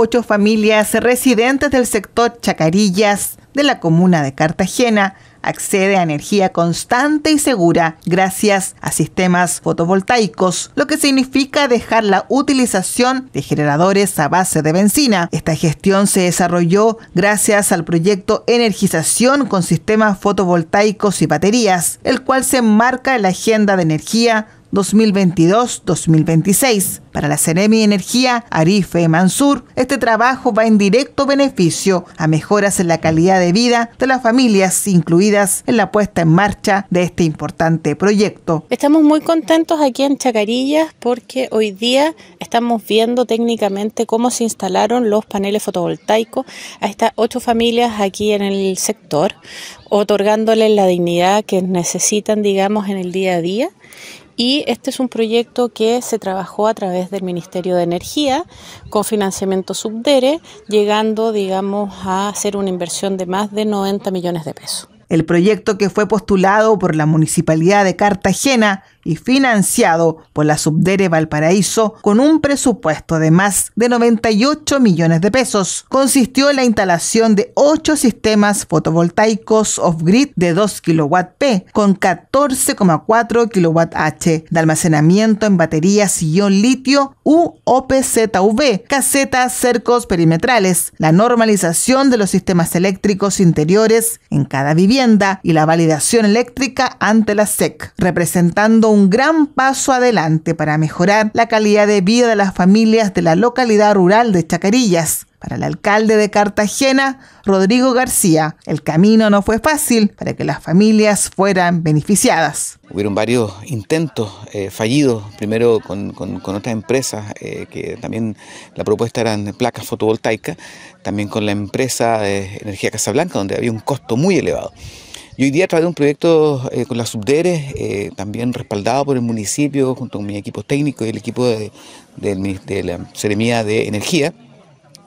ocho familias residentes del sector Chacarillas de la comuna de Cartagena accede a energía constante y segura gracias a sistemas fotovoltaicos, lo que significa dejar la utilización de generadores a base de benzina. Esta gestión se desarrolló gracias al proyecto Energización con sistemas fotovoltaicos y baterías, el cual se enmarca en la agenda de energía 2022-2026. Para la Ceremi Energía, Arife Mansur, este trabajo va en directo beneficio a mejoras en la calidad de vida de las familias incluidas en la puesta en marcha de este importante proyecto. Estamos muy contentos aquí en Chacarillas porque hoy día estamos viendo técnicamente cómo se instalaron los paneles fotovoltaicos a estas ocho familias aquí en el sector, otorgándoles la dignidad que necesitan, digamos, en el día a día y este es un proyecto que se trabajó a través del Ministerio de Energía con financiamiento subdere, llegando, digamos, a hacer una inversión de más de 90 millones de pesos. El proyecto que fue postulado por la Municipalidad de Cartagena y financiado por la Subdere Valparaíso con un presupuesto de más de 98 millones de pesos. Consistió en la instalación de ocho sistemas fotovoltaicos off-grid de 2 kW-P con 14,4 kWh de almacenamiento en baterías ion litio u OPZV, casetas, cercos perimetrales, la normalización de los sistemas eléctricos interiores en cada vivienda y la validación eléctrica ante la SEC, representando un gran paso adelante para mejorar la calidad de vida de las familias de la localidad rural de Chacarillas. Para el alcalde de Cartagena, Rodrigo García, el camino no fue fácil para que las familias fueran beneficiadas. Hubieron varios intentos eh, fallidos, primero con, con, otras empresas, eh, que también la propuesta eran placas fotovoltaicas, también con la empresa de Energía Casablanca, donde había un costo muy elevado. Y hoy día a través de un proyecto eh, con la Subdere, eh, también respaldado por el municipio, junto con mi equipo técnico y el equipo de, de la Seremía de Energía,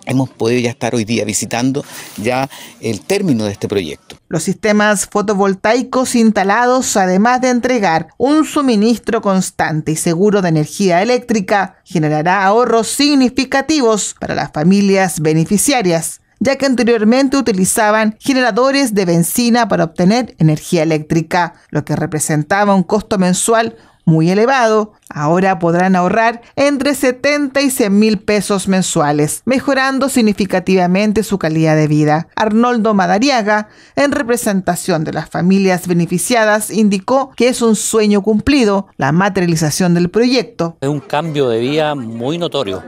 hemos podido ya estar hoy día visitando ya el término de este proyecto. Los sistemas fotovoltaicos instalados, además de entregar un suministro constante y seguro de energía eléctrica, generará ahorros significativos para las familias beneficiarias ya que anteriormente utilizaban generadores de benzina para obtener energía eléctrica, lo que representaba un costo mensual muy elevado, ahora podrán ahorrar entre 70 y 100 mil pesos mensuales, mejorando significativamente su calidad de vida. Arnoldo Madariaga, en representación de las familias beneficiadas, indicó que es un sueño cumplido la materialización del proyecto. Es un cambio de vida muy notorio.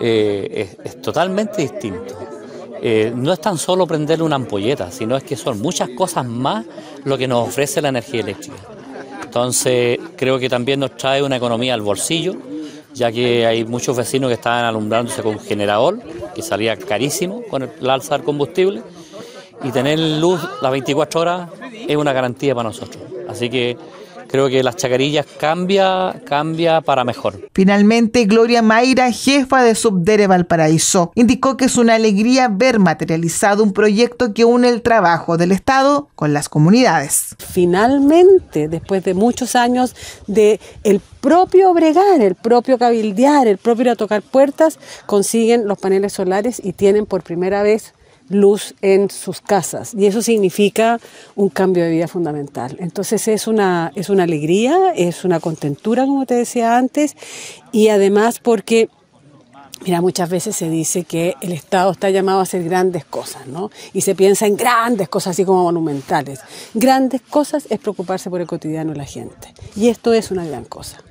Eh, es totalmente distinto. Eh, no es tan solo prenderle una ampolleta, sino es que son muchas cosas más lo que nos ofrece la energía eléctrica. Entonces creo que también nos trae una economía al bolsillo, ya que hay muchos vecinos que estaban alumbrándose con generador, que salía carísimo con el alza del combustible, y tener luz las 24 horas es una garantía para nosotros. Así que creo que las chacarillas cambia, cambia para mejor. Finalmente, Gloria Mayra, jefa de Subdere Valparaíso, indicó que es una alegría ver materializado un proyecto que une el trabajo del Estado con las comunidades. Finalmente, después de muchos años de el propio bregar, el propio cabildear, el propio ir a tocar puertas, consiguen los paneles solares y tienen por primera vez luz en sus casas y eso significa un cambio de vida fundamental. Entonces es una, una alegría, es una contentura, como te decía antes, y además porque... Mira, muchas veces se dice que el Estado está llamado a hacer grandes cosas, ¿no? Y se piensa en grandes cosas, así como monumentales. Grandes cosas es preocuparse por el cotidiano de la gente. Y esto es una gran cosa.